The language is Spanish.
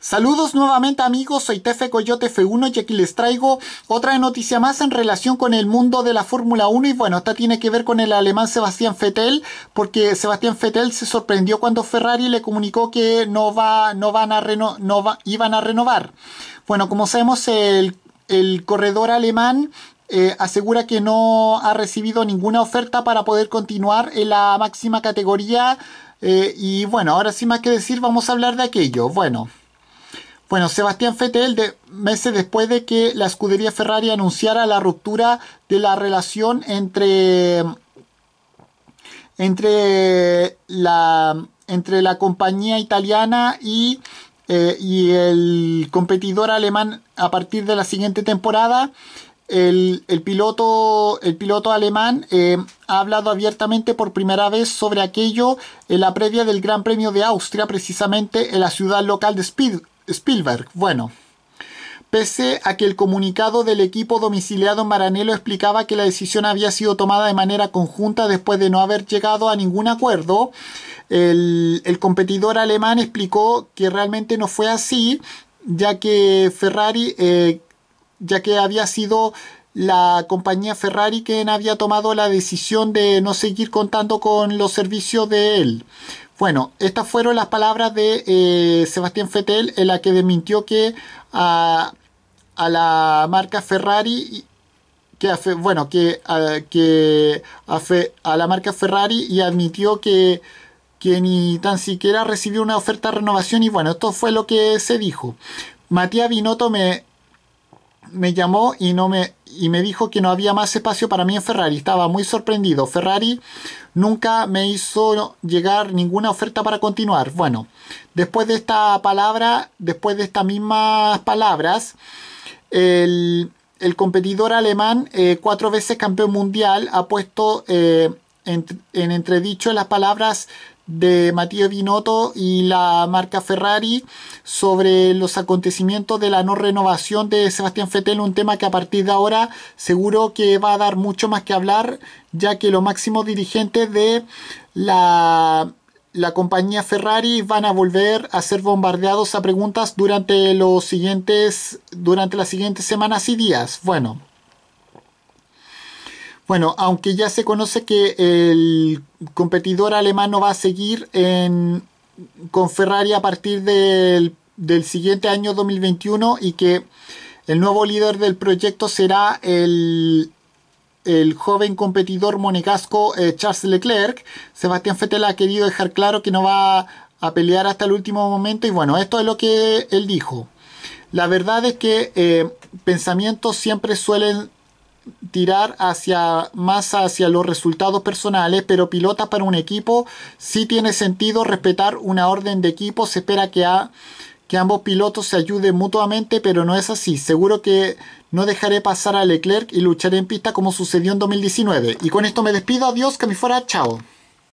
Saludos nuevamente amigos, soy Tefe Coyote F1 y aquí les traigo otra noticia más en relación con el mundo de la Fórmula 1 y bueno, esta tiene que ver con el alemán Sebastián Vettel porque Sebastián Vettel se sorprendió cuando Ferrari le comunicó que no, va, no, van a no iban a renovar. Bueno, como sabemos el, corredor alemán eh, asegura que no ha recibido ninguna oferta para poder continuar en la máxima categoría. Eh, y bueno, ahora sin más que decir, vamos a hablar de aquello. Bueno, bueno, Sebastián Vettel, meses después de que la escudería Ferrari anunciara la ruptura de la relación entre, entre, la, entre la compañía italiana y, eh, el competidor alemán a partir de la siguiente temporada, el, piloto, el piloto alemán eh, ha hablado abiertamente por primera vez sobre aquello en la previa del Gran Premio de Austria, precisamente en la ciudad local de Speed, Spielberg. Bueno, pese a que el comunicado del equipo domiciliado en Maranelo explicaba que la decisión había sido tomada de manera conjunta después de no haber llegado a ningún acuerdo, el, competidor alemán explicó que realmente no fue así, ya que Ferrari, eh, ya que había sido la compañía Ferrari que había tomado la decisión de no seguir contando con los servicios de él. Bueno, estas fueron las palabras de eh, Sebastián Fettel en la que desmintió que a, la marca Ferrari que bueno que, que la marca Ferrari y admitió que, que ni tan siquiera recibió una oferta de renovación y bueno esto fue lo que se dijo Matías Binotto me me llamó y no me y me dijo que no había más espacio para mí en Ferrari. Estaba muy sorprendido. Ferrari nunca me hizo llegar ninguna oferta para continuar. Bueno, después de esta palabra, después de estas mismas palabras, el, competidor alemán, eh, cuatro veces campeón mundial, ha puesto eh, en, en, entredicho las palabras de Matías Binotto y la marca Ferrari sobre los acontecimientos de la no renovación de Sebastián Fetel un tema que a partir de ahora seguro que va a dar mucho más que hablar, ya que los máximos dirigentes de la, la compañía Ferrari van a volver a ser bombardeados a preguntas durante, los siguientes, durante las siguientes semanas y días. Bueno. Bueno, aunque ya se conoce que el competidor alemán no va a seguir con Ferrari a partir del, siguiente año 2021 y que el nuevo líder del proyecto será el, el joven competidor monegasco eh, Charles Leclerc. Sebastián Fettel ha querido dejar claro que no va a pelear hasta el último momento y bueno, esto es lo que él dijo. La verdad es que eh, pensamientos siempre suelen tirar hacia más hacia los resultados personales, pero pilotas para un equipo si tiene sentido respetar una orden de equipo, se espera que, a, que ambos pilotos se ayuden mutuamente, pero no es así. Seguro que no dejaré pasar a Leclerc y lucharé en pista como sucedió en 2019. Y con esto me despido, adiós, que me fuera, chao.